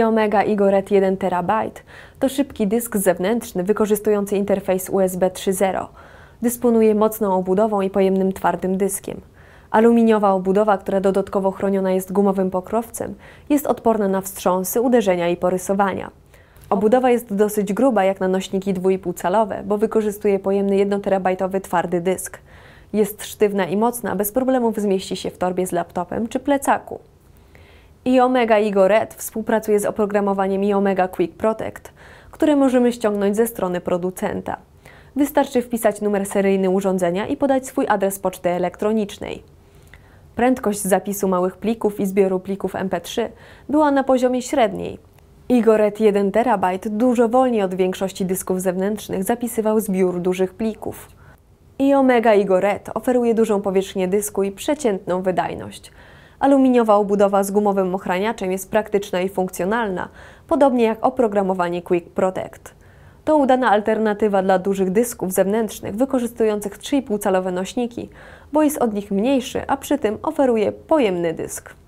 Media Omega Igoret 1 TB to szybki dysk zewnętrzny wykorzystujący interfejs USB 3.0. Dysponuje mocną obudową i pojemnym twardym dyskiem. Aluminiowa obudowa, która dodatkowo chroniona jest gumowym pokrowcem, jest odporna na wstrząsy, uderzenia i porysowania. Obudowa jest dosyć gruba jak na nośniki 2,5-calowe, bo wykorzystuje pojemny 1 terabajtowy twardy dysk. Jest sztywna i mocna, bez problemów zmieści się w torbie z laptopem czy plecaku. Omega Igo Red współpracuje z oprogramowaniem iOmega Quick Protect, które możemy ściągnąć ze strony producenta. Wystarczy wpisać numer seryjny urządzenia i podać swój adres poczty elektronicznej. Prędkość zapisu małych plików i zbioru plików MP3 była na poziomie średniej. Igoret 1 TB dużo wolniej od większości dysków zewnętrznych zapisywał zbiór dużych plików. I Omega Igoret oferuje dużą powierzchnię dysku i przeciętną wydajność – Aluminiowa obudowa z gumowym ochraniaczem jest praktyczna i funkcjonalna, podobnie jak oprogramowanie Quick Protect. To udana alternatywa dla dużych dysków zewnętrznych wykorzystujących 3,5-calowe nośniki, bo jest od nich mniejszy, a przy tym oferuje pojemny dysk.